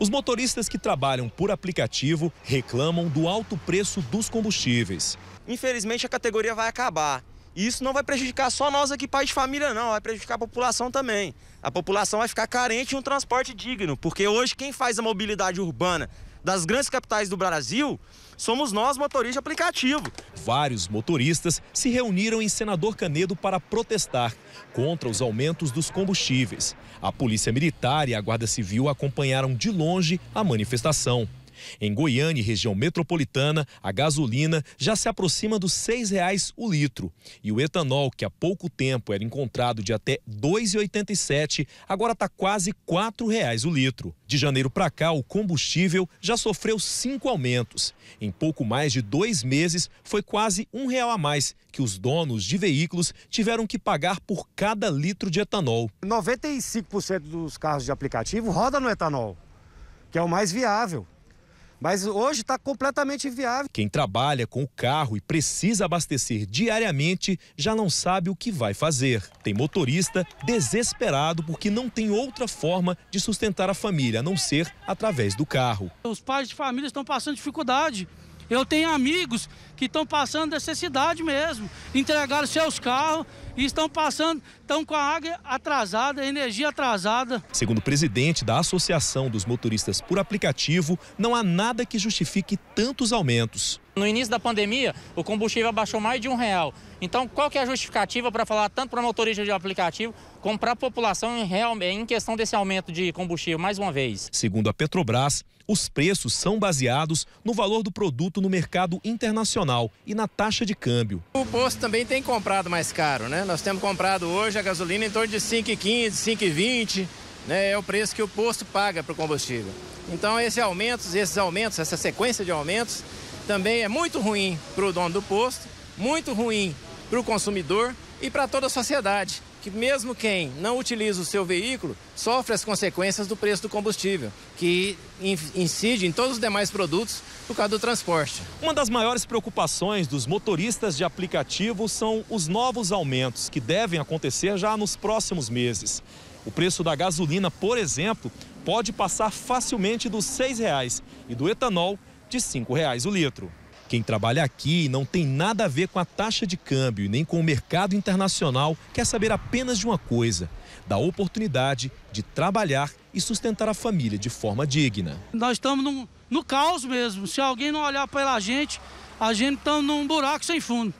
Os motoristas que trabalham por aplicativo reclamam do alto preço dos combustíveis. Infelizmente, a categoria vai acabar. E isso não vai prejudicar só nós aqui, pais de família, não. Vai prejudicar a população também. A população vai ficar carente de um transporte digno, porque hoje quem faz a mobilidade urbana das grandes capitais do Brasil, somos nós motoristas de aplicativo. Vários motoristas se reuniram em Senador Canedo para protestar contra os aumentos dos combustíveis. A Polícia Militar e a Guarda Civil acompanharam de longe a manifestação. Em Goiânia e região metropolitana, a gasolina já se aproxima dos R$ 6,00 o litro. E o etanol, que há pouco tempo era encontrado de até R$ 2,87, agora está quase R$ 4,00 o litro. De janeiro para cá, o combustível já sofreu cinco aumentos. Em pouco mais de dois meses, foi quase um real a mais que os donos de veículos tiveram que pagar por cada litro de etanol. 95% dos carros de aplicativo roda no etanol, que é o mais viável. Mas hoje está completamente inviável. Quem trabalha com o carro e precisa abastecer diariamente já não sabe o que vai fazer. Tem motorista desesperado porque não tem outra forma de sustentar a família a não ser através do carro. Os pais de família estão passando dificuldade. Eu tenho amigos que estão passando necessidade mesmo, entregaram seus carros e estão passando estão com a água atrasada, a energia atrasada. Segundo o presidente da Associação dos Motoristas por Aplicativo, não há nada que justifique tantos aumentos. No início da pandemia, o combustível abaixou mais de um real. Então, qual que é a justificativa para falar tanto para motorista de aplicativo como para a população em, em questão desse aumento de combustível, mais uma vez? Segundo a Petrobras, os preços são baseados no valor do produto no mercado internacional e na taxa de câmbio. O posto também tem comprado mais caro, né? Nós temos comprado hoje hoje a gasolina em torno de 5,15, 5,20, né, é o preço que o posto paga para o combustível. Então esses aumentos, esses aumentos, essa sequência de aumentos também é muito ruim para o dono do posto, muito ruim para o consumidor e para toda a sociedade que mesmo quem não utiliza o seu veículo sofre as consequências do preço do combustível, que incide em todos os demais produtos por causa do transporte. Uma das maiores preocupações dos motoristas de aplicativo são os novos aumentos que devem acontecer já nos próximos meses. O preço da gasolina, por exemplo, pode passar facilmente dos R$ 6,00 e do etanol de R$ 5,00 o litro. Quem trabalha aqui não tem nada a ver com a taxa de câmbio nem com o mercado internacional, quer saber apenas de uma coisa: da oportunidade de trabalhar e sustentar a família de forma digna. Nós estamos no, no caos mesmo. Se alguém não olhar pela gente, a gente está num buraco sem fundo.